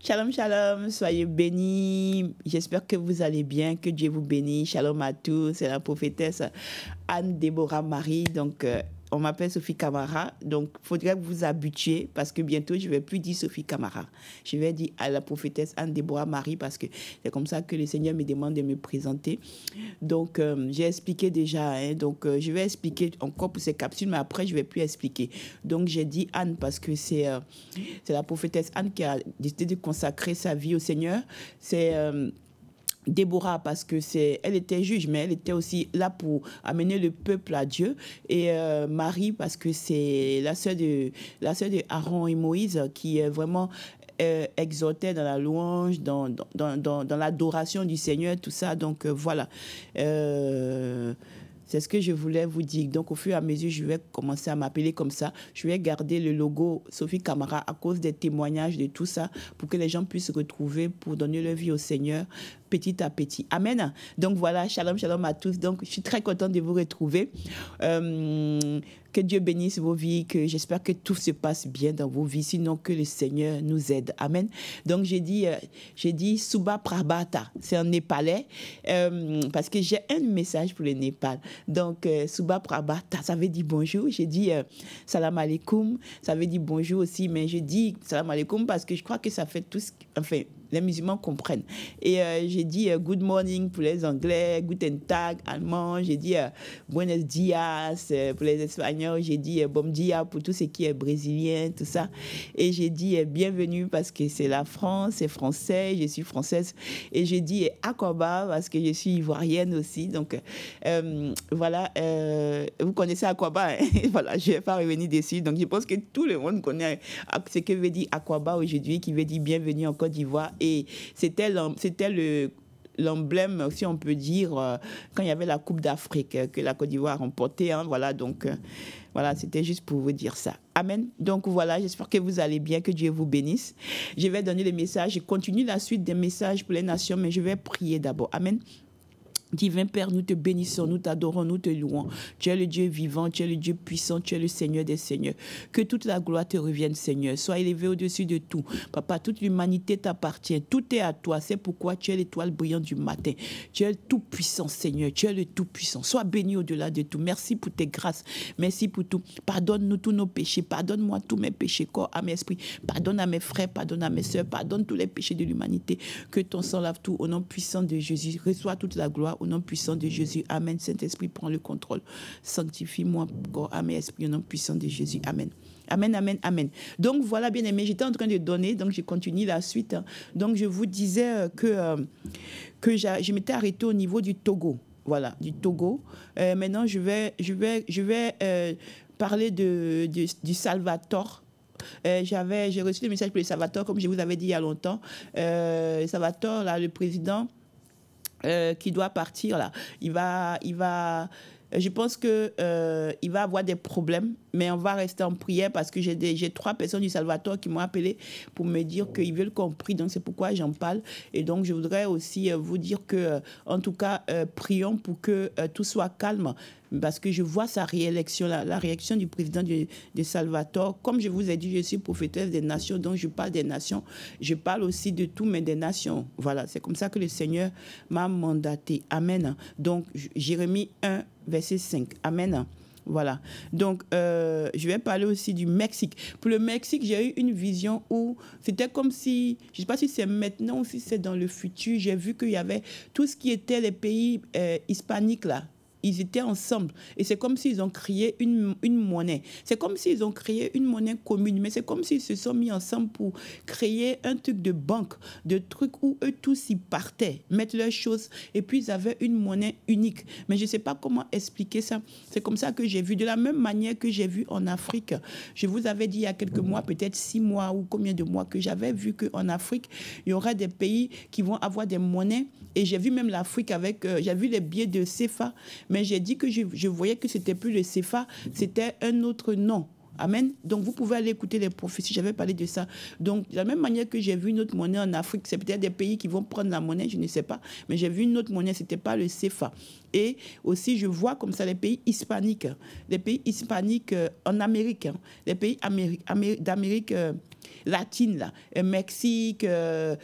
Shalom, shalom, soyez bénis. J'espère que vous allez bien, que Dieu vous bénisse. Shalom à tous. C'est la prophétesse Anne Déborah Marie. Donc, euh, on m'appelle Sophie Camara, donc il faudrait que vous abutiez, parce que bientôt je ne vais plus dire Sophie Camara. Je vais dire à la prophétesse Anne bois Marie parce que c'est comme ça que le Seigneur me demande de me présenter. Donc euh, j'ai expliqué déjà, hein, donc euh, je vais expliquer encore pour ces capsules, mais après je ne vais plus expliquer. Donc j'ai dit Anne parce que c'est euh, c'est la prophétesse Anne qui a décidé de consacrer sa vie au Seigneur. C'est Déborah parce que c'est elle était juge mais elle était aussi là pour amener le peuple à Dieu et euh, Marie parce que c'est la sœur de la sœur de Aaron et Moïse qui est euh, vraiment euh, exaltée dans la louange, dans, dans, l'adoration du Seigneur, tout ça. Donc voilà. C'est ce que je voulais vous dire. Donc, au fur et à mesure, je vais commencer à m'appeler comme ça. Je vais garder le logo Sophie Camara à cause des témoignages de tout ça pour que les gens puissent se retrouver pour donner leur vie au Seigneur petit à petit. Amen. Donc, voilà, shalom, shalom à tous. Donc, je suis très contente de vous retrouver. Euh, que Dieu bénisse vos vies, que j'espère que tout se passe bien dans vos vies, sinon que le Seigneur nous aide. Amen. Donc j'ai dit, euh, j'ai dit Suba Prabhata, c'est un Népalais, euh, parce que j'ai un message pour le Népal. Donc Subha Suba Prabhata, ça veut dire bonjour. J'ai dit euh, Salam alaikum, ça veut dire bonjour aussi, mais j'ai dit Salam alaikum parce que je crois que ça fait tout ce... Enfin, les musulmans comprennent. Et j'ai dit good morning pour les Anglais, guten Tag, allemand. J'ai dit buenos dias pour les Espagnols j'ai dit eh, bon dia pour tout ce qui est brésilien, tout ça. Et j'ai dit eh, bienvenue parce que c'est la France, c'est français, je suis française. Et j'ai dit eh, Akoba parce que je suis ivoirienne aussi. Donc euh, voilà, euh, vous connaissez Akoba. Hein? voilà, je vais pas revenir dessus. Donc je pense que tout le monde connaît ce que veut dire Akoba aujourd'hui, qui veut dire bienvenue en Côte d'Ivoire. Et c'était le l'emblème aussi, on peut dire, euh, quand il y avait la Coupe d'Afrique euh, que la Côte d'Ivoire remportait. Hein, voilà, donc euh, voilà, c'était juste pour vous dire ça. Amen. Donc voilà, j'espère que vous allez bien, que Dieu vous bénisse. Je vais donner les messages, je continue la suite des messages pour les nations, mais je vais prier d'abord. Amen. Divin Père, nous te bénissons, nous t'adorons, nous te louons. Tu es le Dieu vivant, tu es le Dieu puissant, tu es le Seigneur des Seigneurs. Que toute la gloire te revienne, Seigneur. Sois élevé au-dessus de tout. Papa, toute l'humanité t'appartient. Tout est à toi. C'est pourquoi tu es l'étoile brillante du matin. Tu es le tout-puissant, Seigneur. Tu es le tout-puissant. Sois béni au-delà de tout. Merci pour tes grâces. Merci pour tout. Pardonne-nous tous nos péchés. Pardonne-moi tous mes péchés, corps, à mes esprit. Pardonne à mes frères, pardonne à mes sœurs. Pardonne tous les péchés de l'humanité. Que ton sang lave tout. Au nom puissant de Jésus, reçois toute la gloire au nom puissant de Jésus. Amen. Saint-Esprit, prends le contrôle. Sanctifie-moi, corps, âme esprit, au nom puissant de Jésus. Amen. Amen, amen, amen. Donc voilà, bien aimé, j'étais en train de donner, donc je continue la suite. Donc je vous disais euh, que, euh, que je m'étais arrêté au niveau du Togo. Voilà, du Togo. Euh, maintenant, je vais, je vais, je vais parler de, du Salvatore. j'avais, j'ai reçu le message pour le Salvatore, comme je vous avais dit il y a longtemps. Salvatore, là, le président euh, qui doit partir là, il va, il va, je pense que euh, il va avoir des problèmes, mais on va rester en prière parce que j'ai trois personnes du salvateur qui m'ont appelé pour me dire oh. qu'ils veulent qu'on prie. Donc c'est pourquoi j'en parle. Et donc je voudrais aussi euh, vous dire que, en tout cas, prions pour que tout soit calme parce que je vois sa réélection, la, réaction du président de, de, Salvatore. Comme je vous ai dit, je suis prophétesse des nations, donc je parle des nations. Je parle aussi de tout, mais des nations. Voilà, c'est comme ça que le Seigneur m'a mandaté. Amen. Donc, Jérémie 1, verset 5. Amen. Voilà. Donc, euh, je vais parler aussi du Mexique. Pour le Mexique, j'ai eu une vision où c'était comme si, je ne sais pas si c'est maintenant ou si c'est dans le futur, j'ai vu qu'il y avait tout ce qui était les pays euh, hispaniques là, ils étaient ensemble. Et c'est comme s'ils ont créé une, une monnaie. C'est comme s'ils ont créé une monnaie commune. Mais c'est comme s'ils se sont mis ensemble pour créer un truc de banque, de truc où eux tous y partaient, mettent leurs choses. Et puis, ils avaient une monnaie unique. Mais je ne sais pas comment expliquer ça. C'est comme ça que j'ai vu. De la même manière que j'ai vu en Afrique. Je vous avais dit il y a quelques mois, peut-être six mois ou combien de mois, que j'avais vu qu'en Afrique, il y aurait des pays qui vont avoir des monnaies. Et j'ai vu même l'Afrique avec... Euh, j'ai vu les billets de CFA mais j'ai dit que je, voyais que c'était plus le CFA, c'était un autre nom. Amen. Donc, vous pouvez aller écouter les prophéties. J'avais parlé de ça. Donc, de la même manière que j'ai vu une autre monnaie en Afrique, c'est peut-être des pays qui vont prendre la monnaie, je ne sais pas. Mais j'ai vu une autre monnaie, ce n'était pas le CFA. Et aussi, je vois comme ça les pays hispaniques, les pays hispaniques euh, en Amérique, hein. les pays d'Amérique euh, latine, là, euh, Mexique, euh,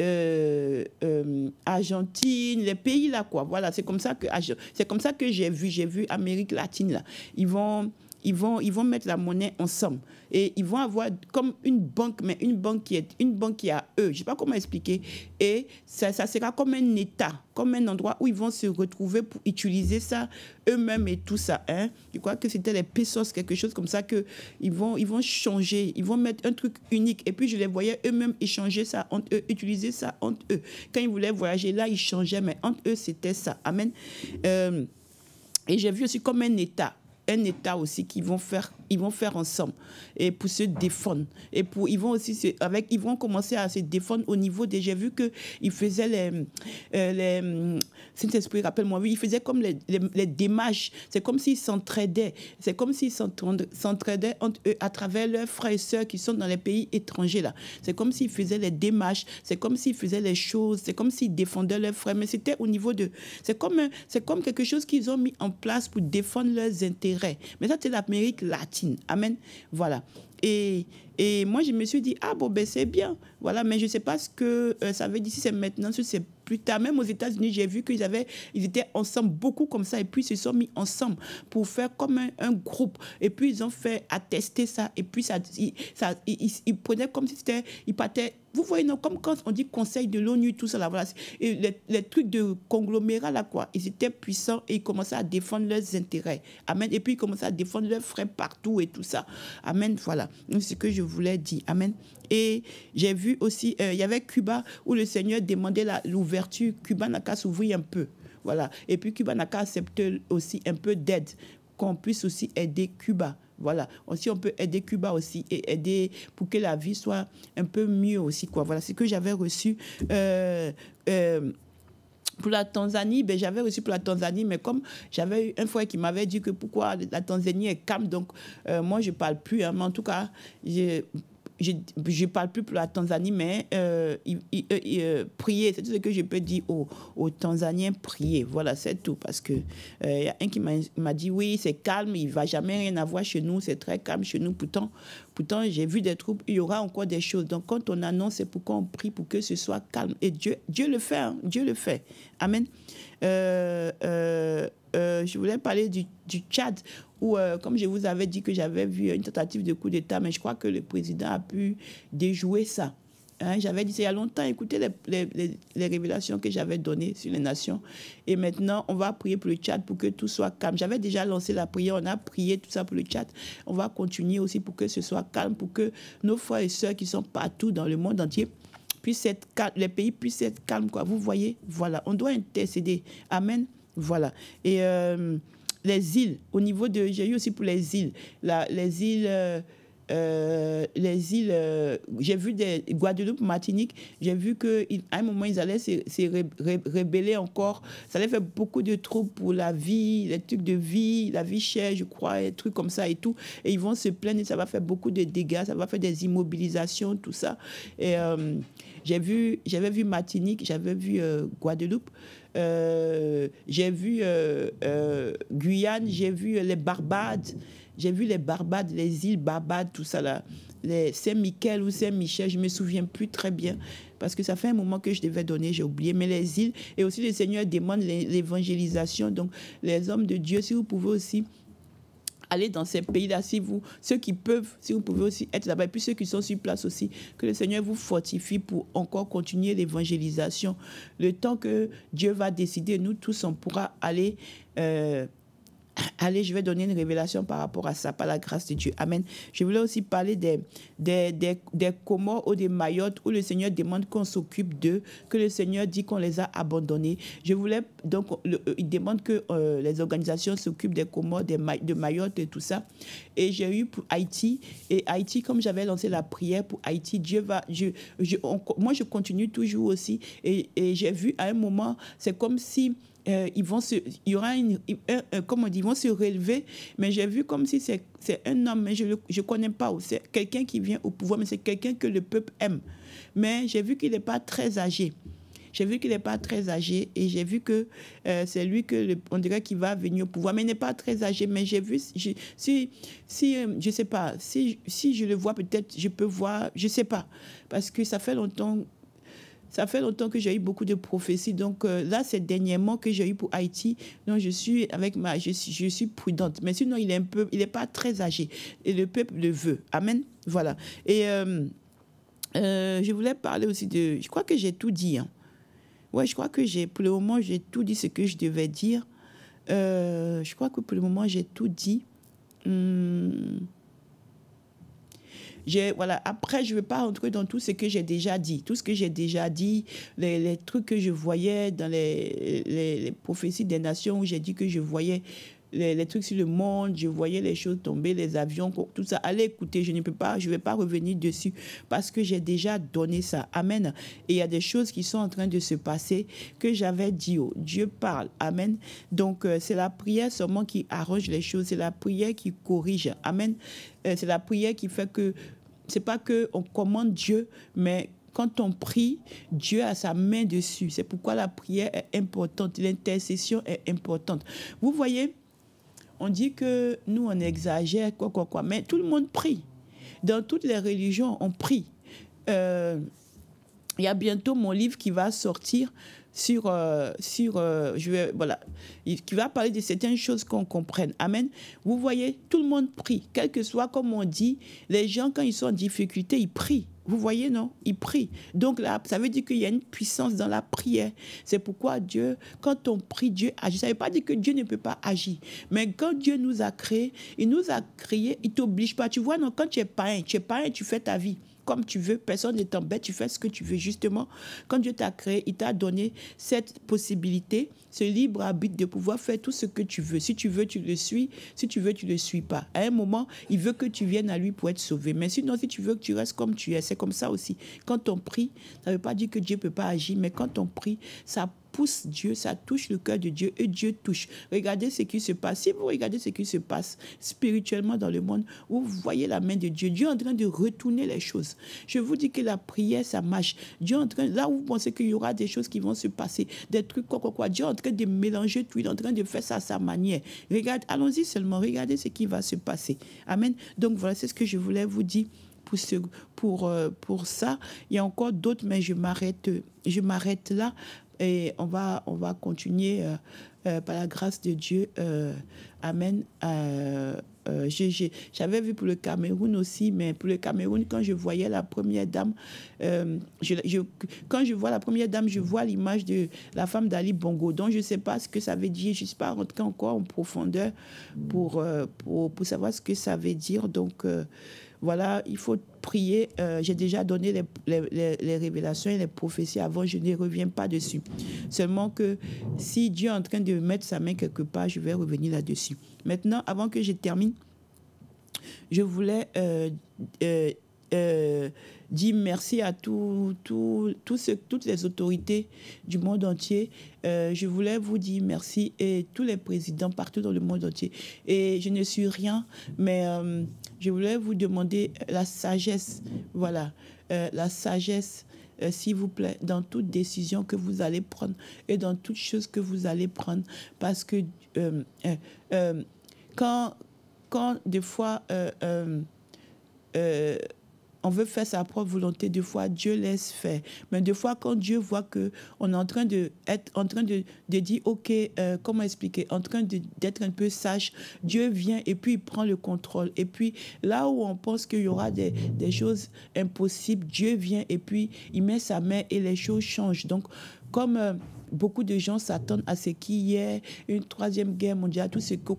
euh, euh, Argentine, les pays là quoi. Voilà, c'est comme ça que c'est comme ça que j'ai vu, j'ai vu Amérique latine là. Ils vont ils vont, ils vont mettre la monnaie ensemble et ils vont avoir comme une banque, mais une banque qui est une banque qui a je ne sais pas comment expliquer. Et ça, ça, sera comme un état, comme un endroit où ils vont se retrouver pour utiliser ça eux-mêmes et tout ça. Hein. Je crois que c'était les pesos, quelque chose comme ça, que ils vont, ils vont changer, ils vont mettre un truc unique. Et puis je les voyais eux-mêmes échanger ça entre eux, utiliser ça entre eux. Quand ils voulaient voyager, là, ils changeaient, mais entre eux, c'était ça. Amen. Euh, et j'ai vu aussi comme un état un État aussi qu'ils vont faire, ils vont faire ensemble et pour se défendre et pour ils vont aussi avec ils vont commencer à se défendre au niveau des j'ai vu que ils faisaient les euh, les euh, Esprit rappelle-moi oui ils faisaient comme les les, démarches c'est comme s'ils s'entraidaient c'est comme s'ils s'entraidaient entre eux à travers leurs frères et sœurs qui sont dans les pays étrangers là c'est comme s'ils faisaient les démarches c'est comme s'ils faisaient les choses c'est comme s'ils défendaient leurs frères mais c'était au niveau de c'est comme c'est comme quelque chose qu'ils ont mis en place pour défendre leurs intérêts mais ça, c'est l'Amérique latine. Amen. Voilà. Et, et moi, je me suis dit, ah bon, ben c'est bien. Voilà, mais je sais pas ce que euh, ça veut dire, si c'est maintenant, si c'est plus tard, même aux États-Unis, j'ai vu qu'ils avaient, ils étaient ensemble beaucoup comme ça, et puis ils se sont mis ensemble pour faire comme un, groupe. Et puis ils ont fait attester ça, et puis ça, ils, ça, prenaient comme si c'était, ils partaient vous voyez, non, comme quand on dit conseil de l'ONU, tout ça, là, voilà, les, trucs de conglomérat, là, quoi, ils étaient puissants et ils commençaient à défendre leurs intérêts. Amen. Et puis, ils commençaient à défendre leurs frais partout et tout ça. Amen. Voilà. C'est ce que je voulais dire. Amen. Et j'ai vu aussi, euh, il y avait Cuba où le Seigneur demandait l'ouverture. Cuba n'a qu'à s'ouvrir un peu. Voilà. Et puis Cuba n'a qu'à accepter aussi un peu d'aide, qu'on puisse aussi aider Cuba. Voilà. Aussi, on peut aider Cuba aussi et aider pour que la vie soit un peu mieux aussi. Quoi. Voilà ce que j'avais reçu. Euh, euh, pour la Tanzanie, ben, j'avais reçu pour la Tanzanie, mais comme j'avais eu un frère qui m'avait dit que pourquoi la Tanzanie est calme, donc moi je parle plus. Hein. mais en tout cas, j'ai je ne parle plus pour la Tanzanie, mais euh, euh, euh, prier, c'est tout ce que je peux dire aux, Tanzaniens, prier. Voilà, c'est tout. Parce que il y a un qui m'a dit, oui, c'est calme, il ne va jamais rien avoir chez nous, c'est très calme chez nous. Pourtant, Pourtant, j'ai vu des troubles, il y aura encore des choses. Donc, quand on annonce, c'est pourquoi on prie pour que ce soit calme. Et Dieu, Dieu le fait, hein. Dieu le fait. Amen. Euh, euh, euh, je voulais parler du, du Tchad, où, comme je vous avais dit que j'avais vu une tentative de coup d'État, mais je crois que le président a pu déjouer ça. Hein, j'avais dit il y a longtemps, écoutez les, révélations que j'avais données sur les nations. Et maintenant, on va prier pour le chat pour que tout soit calme. J'avais déjà lancé la prière, on a prié tout ça pour le chat. On va continuer aussi pour que ce soit calme, pour que nos frères et sœurs qui sont partout dans le monde entier puissent être calmes, les pays puissent être calmes. Quoi. Vous voyez, voilà, on doit intercéder. Amen. Voilà. Et euh, les îles, au niveau de. J'ai eu aussi pour les îles, les îles. Euh, euh, les îles, euh, j'ai vu des Guadeloupe, Martinique, j'ai vu qu'à un moment, ils allaient se, rébeller encore. Ça allait faire beaucoup de troubles pour la vie, les trucs de vie, la vie chère, je crois, et trucs comme ça et tout. Et ils vont se plaindre ça va faire beaucoup de dégâts, ça va faire des immobilisations, tout ça. Et euh, j'ai vu, j'avais vu Martinique, j'avais vu Guadeloupe. j'ai vu Guyane, j'ai vu les Barbades, j'ai vu les Barbades, les îles Barbades, tout ça là. Saint-Michel ou Saint-Michel, je me souviens plus très bien. Parce que ça fait un moment que je devais donner, j'ai oublié. Mais les îles, et aussi le Seigneur demande l'évangélisation. Donc, les hommes de Dieu, si vous pouvez aussi aller dans ces pays-là, si vous, ceux qui peuvent, si vous pouvez aussi être là-bas, et puis ceux qui sont sur place aussi, que le Seigneur vous fortifie pour encore continuer l'évangélisation. Le temps que Dieu va décider, nous tous, on pourra aller euh, Allez, je vais donner une révélation par rapport à ça, par la grâce de Dieu. Amen. Je voulais aussi parler des, des, des, des Comores ou des Mayotte où le Seigneur demande qu'on s'occupe d'eux, que le Seigneur dit qu'on les a abandonnés. Je voulais donc, euh, il demande que euh, les organisations s'occupent des Comores, des de Mayotte et tout ça. Et j'ai eu pour Haïti. Et Haïti, comme j'avais lancé la prière pour Haïti, Dieu va. Je, je, moi, je continue toujours aussi. Et, et j'ai vu à un moment, c'est comme si euh, ils vont il y aura une, euh, euh, comment on dit, ils vont se relever. Mais j'ai vu comme si c'est un homme, mais je ne je connais pas. C'est quelqu'un qui vient au pouvoir, mais c'est quelqu'un que le peuple aime. Mais j'ai vu qu'il n'est pas très âgé. J'ai vu qu'il n'est pas très âgé et j'ai vu que c'est lui que on dirait qu'il va venir au pouvoir, mais il n'est pas très âgé. Mais j'ai vu je, si si je sais pas si si je le vois peut-être je peux voir je sais pas parce que ça fait longtemps ça fait longtemps que j'ai eu beaucoup de prophéties. Donc euh, là, c'est dernièrement que j'ai eu pour Haïti. Donc je suis avec ma, je, suis prudente. Mais sinon, il est un peu, il n'est pas très âgé. Et le peuple le veut. Amen. Voilà. Et euh, euh, je voulais parler aussi de. Je crois que j'ai tout dit. Hein. Ouais, je crois que j'ai pour le moment j'ai tout dit ce que je devais dire. je crois que pour le moment j'ai tout dit. Hum, voilà, après, je ne veux pas entrer dans tout ce que j'ai déjà dit. Tout ce que j'ai déjà dit, les, trucs que je voyais dans les, les prophéties des nations où j'ai dit que je voyais les, trucs sur le monde, je voyais les choses tomber, les avions, tout ça. Allez écoutez, je ne peux pas, je ne vais pas revenir dessus parce que j'ai déjà donné ça. Amen. Et il y a des choses qui sont en train de se passer que j'avais dit. Oh, Dieu parle. Amen. Donc, euh, c'est la prière seulement qui arrange les choses. C'est la prière qui corrige. Amen. Euh, c'est la prière qui fait que, c'est pas que on commande Dieu, mais quand on prie, Dieu a sa main dessus. C'est pourquoi la prière est importante, l'intercession est importante. Vous voyez, on dit que nous, on exagère, quoi, quoi, quoi. Mais tout le monde prie. Dans toutes les religions, on prie. Euh, il y a bientôt mon livre qui va sortir sur, euh, sur euh, je vais, voilà, qui va parler de certaines choses qu'on comprenne. Amen. Vous voyez, tout le monde prie. Quel que soit, comme on dit, les gens, quand ils sont en difficulté, ils prient. Vous voyez, non Il prie. Donc là, ça veut dire qu'il y a une puissance dans la prière. C'est pourquoi Dieu, quand on prie, Dieu agit. Ça ne veut pas dire que Dieu ne peut pas agir. Mais quand Dieu nous a créés, il nous a créés, il t'oblige pas. Tu vois, non, quand tu es païen, tu es païen, tu fais ta vie comme tu veux, personne ne t'embête, tu fais ce que tu veux. Justement, quand Dieu t'a créé, il t'a donné cette possibilité, ce libre arbitre de pouvoir faire tout ce que tu veux. Si tu veux, tu le suis. Si tu veux, tu ne le suis pas. À un moment, il veut que tu viennes à lui pour être sauvé. Mais sinon, si tu veux que tu restes comme tu es, c'est comme ça aussi. Quand on prie, ça ne veut pas dire que Dieu ne peut pas agir, mais quand on prie, ça pousse Dieu, ça touche le cœur de Dieu et Dieu touche. Regardez ce qui se passe. Si vous regardez ce qui se passe spirituellement dans le monde, vous voyez la main de Dieu. Dieu est en train de retourner les choses. Je vous dis que la prière, ça marche. Dieu en train, là où vous pensez qu'il y aura des choses qui vont se passer, des trucs quoi, quoi, quoi. Dieu est en train de mélanger tout, il est en train de faire ça à sa manière. Regarde, allons-y seulement, regardez ce qui va se passer. Amen. Donc voilà, c'est ce que je voulais vous dire pour, ce, pour, euh, pour ça. Il y a encore d'autres, mais je m'arrête, je m'arrête là. Et on va, on va continuer euh, euh, par la grâce de Dieu. Euh, amen. J'avais vu pour le Cameroun aussi, mais pour le Cameroun, quand je voyais la première dame, je, quand je vois la première dame, je vois l'image de la femme d'Ali Bongo. Donc, je ne sais pas ce que ça veut dire. Je ne sais pas encore en profondeur pour, pour, pour, savoir ce que ça veut dire. Donc, voilà, il faut prier. Euh, j'ai déjà donné les, révélations et les prophéties avant, je ne reviens pas dessus. Seulement que si Dieu est en train de mettre sa main quelque part, je vais revenir là-dessus. Maintenant, avant que je termine, je voulais euh, euh, euh, dit merci à tout, tout, toutes les autorités du monde entier. Euh, je voulais vous dire merci et tous les présidents partout dans le monde entier. Et je ne suis rien, mais euh, je voulais vous demander la sagesse, voilà, la sagesse. s'il vous plaît, dans toute décision que vous allez prendre et dans toute chose que vous allez prendre. Parce que quand, quand des fois, on veut faire sa propre volonté, des fois Dieu laisse faire. Mais des fois, quand Dieu voit que on est en train de être en train de, dire, ok, euh, comment expliquer, en train d'être un peu sage, Dieu vient et puis il prend le contrôle. Et puis là où on pense qu'il y aura des, des choses impossibles, Dieu vient et puis il met sa main et les choses changent. Donc comme euh, beaucoup de gens s'attendent à ce qu'il y ait une troisième guerre mondiale, tout ce que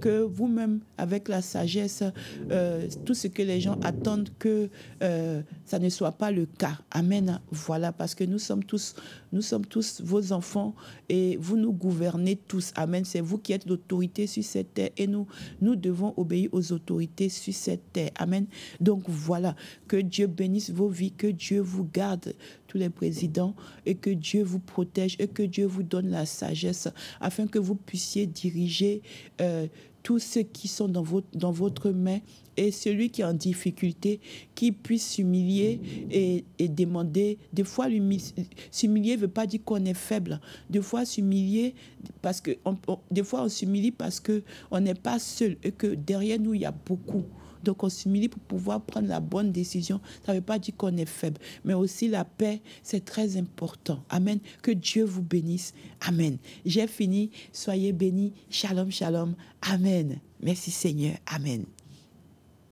que vous-même, avec la sagesse, euh, tout ce que les gens attendent, que euh, ça ne soit pas le cas. Amen. Voilà, parce que nous sommes tous, nous sommes tous vos enfants et vous nous gouvernez tous. Amen. C'est vous qui êtes l'autorité sur cette terre et nous, nous devons obéir aux autorités sur cette terre. Amen. Donc voilà, que Dieu bénisse vos vies, que Dieu vous garde tous les présidents et que Dieu vous protège et que Dieu vous donne la sagesse afin que vous puissiez diriger euh, tous ceux qui sont dans votre, dans votre main et celui qui est en difficulté, qui puisse s'humilier et, demander. Des fois, s'humilier ne veut pas dire qu'on est faible. Des fois, s'humilier, parce que on, des fois, on s'humilie parce on n'est pas seul et que derrière nous, il y a beaucoup donc, on s'humilie pour pouvoir prendre la bonne décision. Ça ne veut pas dire qu'on est faible, mais aussi la paix, c'est très important. Amen. Que Dieu vous bénisse. Amen. J'ai fini. Soyez bénis. Shalom, shalom. Amen. Merci Seigneur. Amen.